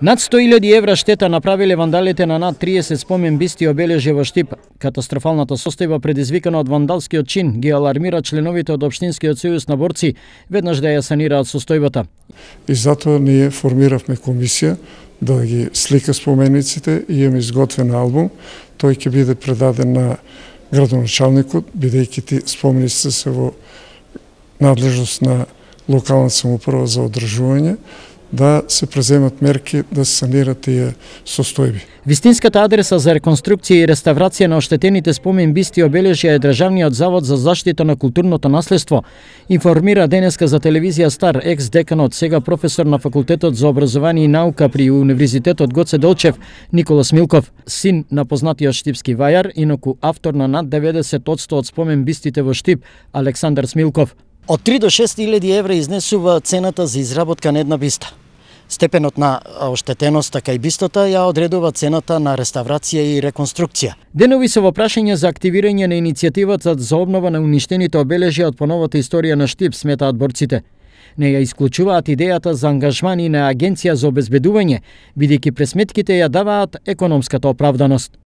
Над 100.000 евра штета направиле вандалите на над 30 спомен бисти обележи во Штип. Катастрофалната состојба предизвикана од вандалскиот чин ги алармира членовите од Обштинскиот сојуз на борци веднаш да ја санираат состојбата. И затоа ние формиравме комисија да ги слика спомениците и имаме изготвен албум. Тој ќе биде предаден на градоначалникот, бидејќи ти спомениците се во надлежност на локална самоуправа за одржување да се преземат мерки да се санират тие состојби. Вистинската адреса за реконструкција и реставрација на оштетените спомен бисти обележија е Државниот завод за заштита на културното наследство. Информира денеска за телевизија Стар екс деканот, сега професор на факултетот за образование и наука при Универзитетот Гоце Долчев Никола Смилков, син на познатиот штипски вајар, иноку автор на над 90% од спомен бистите во Штип, Александар Смилков. Од 3 до 6 илјади евра изнесува цената за изработка на една биста. Степенот на оштетеноста така кај бистота ја одредува цената на реставрација и реконструкција. Денови се во прашање за активирање на иницијативата за обнова на уништените обележија од поновата историја на Штип, сметаат борците. Не ја исклучуваат идејата за ангажмани на Агенција за обезбедување, бидејќи пресметките ја даваат економската оправданост.